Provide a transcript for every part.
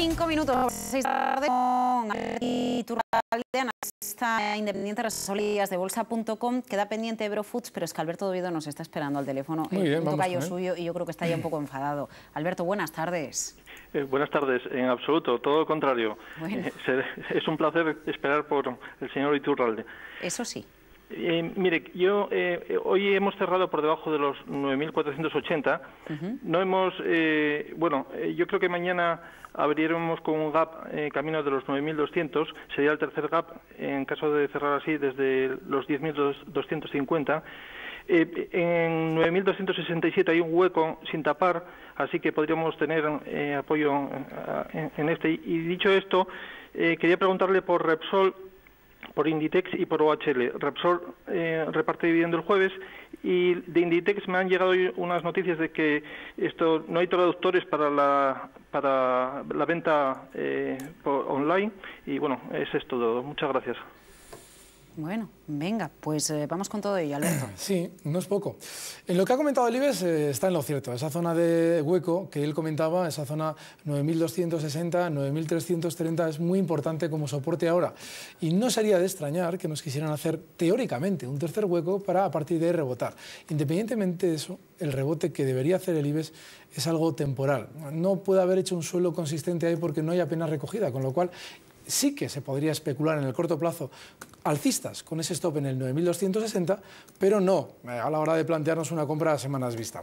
Cinco minutos, seis de tarde, con Iturralde, analista independiente de las de bolsa.com. Queda pendiente Eurofoods, pero es que Alberto Dovido nos está esperando al teléfono. Muy bien, un suyo y yo creo que está ya un poco enfadado. Alberto, buenas tardes. Eh, buenas tardes, en absoluto, todo lo contrario. Eh, es un placer esperar por el señor Iturralde. Eso sí. Eh, mire, yo eh, eh, hoy hemos cerrado por debajo de los 9.480. No hemos, bueno, yo creo que mañana abriremos con un gap camino de los 9.200. Sería el tercer gap en caso de cerrar así desde los 10.250. en 9.267 hay un hueco sin tapar, así que podríamos tener apoyo en, este. Y, dicho esto, quería preguntarle por Repsol por Inditex y por OHL. Repsol eh, reparte dividiendo el jueves y de Inditex me han llegado unas noticias de que esto no hay traductores para la para la venta eh, online y bueno, eso es todo. Muchas gracias. Bueno, venga, pues eh, vamos con todo ello, Alberto. Sí, no es poco. En lo que ha comentado el IBEX eh, está en lo cierto. Esa zona de hueco que él comentaba, esa zona 9.260, 9.330, es muy importante como soporte ahora. Y no sería de extrañar que nos quisieran hacer teóricamente un tercer hueco para a partir de rebotar. Independientemente de eso, el rebote que debería hacer el IBEX es algo temporal. No puede haber hecho un suelo consistente ahí porque no hay apenas recogida, con lo cual sí que se podría especular en el corto plazo alcistas con ese stop en el 9.260, pero no eh, a la hora de plantearnos una compra a semanas vista.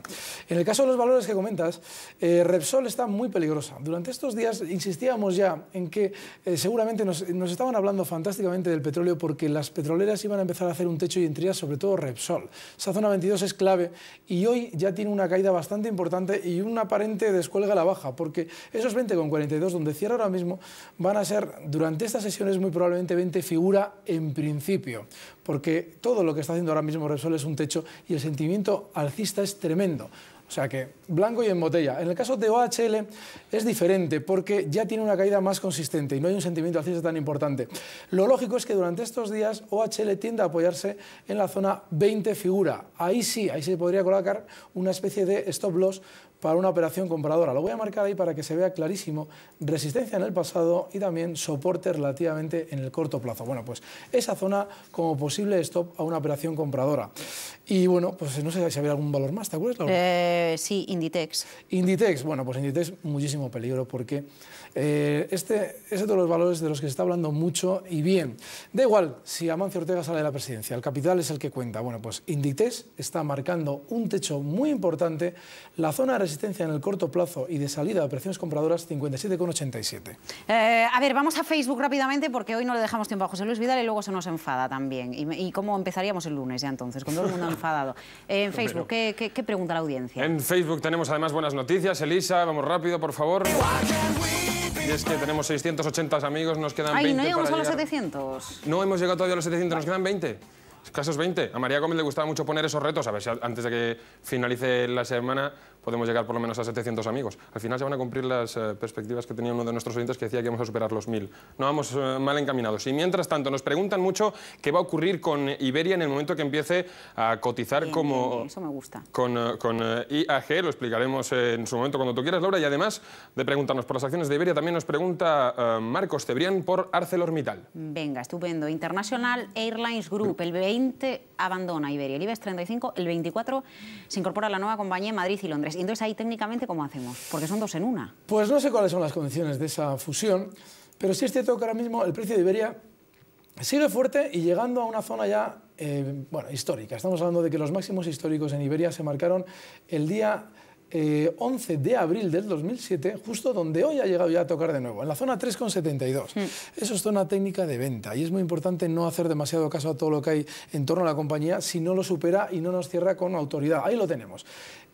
En el caso de los valores que comentas, eh, Repsol está muy peligrosa. Durante estos días insistíamos ya en que eh, seguramente nos, estaban hablando fantásticamente del petróleo porque las petroleras iban a empezar a hacer un techo y entría, sobre todo Repsol. Esa zona 22 es clave y hoy ya tiene una caída bastante importante y un aparente descuelga a la baja, porque esos 20,42 donde cierra ahora mismo van a ser durante estas sesiones muy probablemente 20 figura en principio, porque todo lo que está haciendo ahora mismo Repsol es un techo y el sentimiento alcista es tremendo. O sea que blanco y en botella. En el caso de OHL es diferente porque ya tiene una caída más consistente y no hay un sentimiento alcista tan importante. Lo lógico es que durante estos días OHL tiende a apoyarse en la zona 20 figura. Ahí sí, ahí se podría colocar una especie de stop loss para una operación compradora. Lo voy a marcar ahí para que se vea clarísimo resistencia en el pasado y también soporte relativamente en el corto plazo. Bueno, pues esa zona como posible stop a una operación compradora. Y bueno, pues no sé si había algún valor más, ¿te acuerdas? Eh, sí, Inditex? Inditex, bueno, pues Inditex muchísimo peligro porque eh, este es de los valores de los que se está hablando mucho y bien. Da igual si Amancio Ortega sale de la presidencia, el capital es el que cuenta. Bueno, pues Inditex está marcando un techo muy importante, la zona de resistencia en el corto plazo y de salida de presiones compradoras 57,87. Eh, a ver, vamos a Facebook rápidamente porque hoy no le dejamos tiempo a José Luis Vidal y luego se nos enfada también. ¿Y, cómo empezaríamos el lunes ya entonces? Con todo el mundo enfadado. en Facebook, ¿qué, qué pregunta la audiencia? En Facebook tenemos además buenas noticias. Elisa, vamos rápido, por favor. Y es que tenemos 680 amigos, nos quedan Ay, no llegamos a los 700. No hemos llegado todavía a los 700, nos quedan 20. Escasos 20. A María Gómez le gustaba mucho poner esos retos, a ver si antes de que finalice la semana podemos llegar por lo menos a 700 amigos. Al final se van a cumplir las eh, perspectivas que tenía uno de nuestros oyentes que decía que íbamos a superar los 1.000. No vamos eh, mal encaminados. Y mientras tanto, nos preguntan mucho qué va a ocurrir con Iberia en el momento que empiece a cotizar como... Eso me gusta. Con, eh, con IAG, lo explicaremos en su momento cuando tú quieras, Laura. Y además de preguntarnos por las acciones de Iberia, también nos pregunta Marcos Cebrián por ArcelorMittal. Venga, estupendo. International Airlines Group, el 20 abandona Iberia. El IBEX 35, el 24 se incorpora la nueva compañía en Madrid y Londres. Y entonces ahí técnicamente, ¿cómo hacemos? Porque son dos en una. Pues no sé cuáles son las condiciones de esa fusión, pero sí es cierto que ahora mismo el precio de Iberia sigue fuerte y llegando a una zona ya eh, bueno, histórica. Estamos hablando de que los máximos históricos en Iberia se marcaron el día 11 eh, de abril del 2007, justo donde hoy ha llegado ya a tocar de nuevo, en la zona 3,72. Mm. Eso es zona técnica de venta y es muy importante no hacer demasiado caso a todo lo que hay en torno a la compañía si no lo supera y no nos cierra con autoridad. Ahí lo tenemos.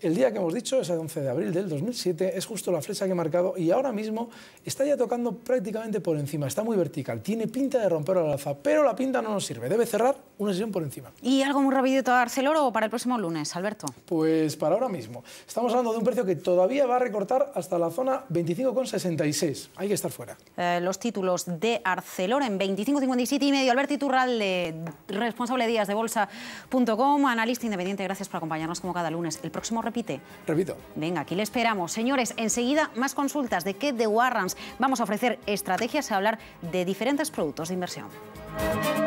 El día que hemos dicho, es el 11 de abril del 2007, es justo la flecha que he marcado y ahora mismo está ya tocando prácticamente por encima, está muy vertical, tiene pinta de romper la alza, pero la pinta no nos sirve, debe cerrar una sesión por encima. ¿Y algo muy rapidito a Arcelor o para el próximo lunes, Alberto? Pues para ahora mismo. Estamos de un precio que todavía va a recortar hasta la zona 25,66. Hay que estar fuera. Eh, los títulos de Arcelor en 25,57 y medio. Alberto Iturralde, responsable de días de bolsa.com, analista independiente. Gracias por acompañarnos como cada lunes. El próximo repite. Repito. Venga, aquí le esperamos. Señores, enseguida más consultas de qué de Warrants. Vamos a ofrecer estrategias a hablar de diferentes productos de inversión.